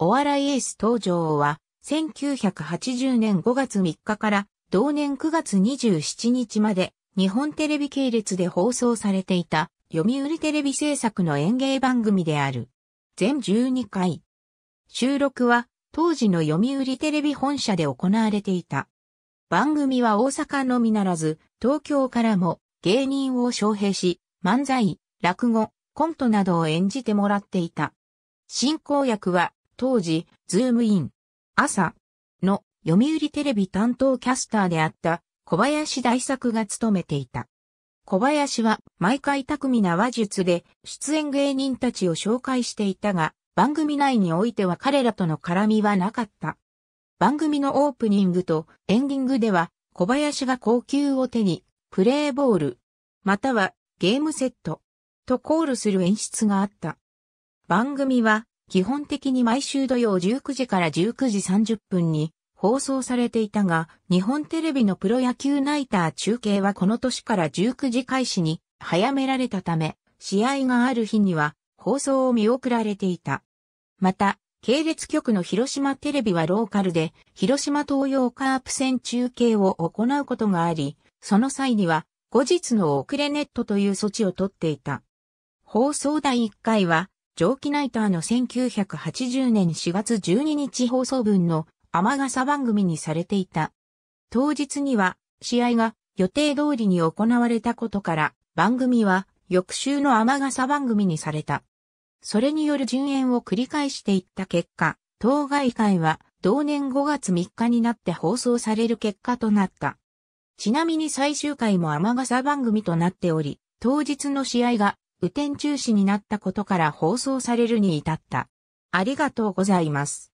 お笑いエース登場は、1980年5月3日から同年9月27日まで日本テレビ系列で放送されていた読売テレビ制作の演芸番組である。全12回。収録は当時の読売テレビ本社で行われていた。番組は大阪のみならず東京からも芸人を招聘し漫才、落語、コントなどを演じてもらっていた。進行役は当時、ズームイン、朝の読売テレビ担当キャスターであった小林大作が務めていた。小林は毎回巧みな話術で出演芸人たちを紹介していたが、番組内においては彼らとの絡みはなかった。番組のオープニングとエンディングでは小林が高級を手にプレーボール、またはゲームセットとコールする演出があった。番組は基本的に毎週土曜19時から19時30分に放送されていたが、日本テレビのプロ野球ナイター中継はこの年から19時開始に早められたため、試合がある日には放送を見送られていた。また、系列局の広島テレビはローカルで、広島東洋カープ戦中継を行うことがあり、その際には、後日の遅れネットという措置をとっていた。放送第1回は、蒸気ナイターの1980年4月12日放送分の雨傘番組にされていた。当日には試合が予定通りに行われたことから番組は翌週の雨傘番組にされた。それによる順延を繰り返していった結果、当該会は同年5月3日になって放送される結果となった。ちなみに最終回も雨傘番組となっており、当日の試合が雨天中止になったことから放送されるに至った。ありがとうございます。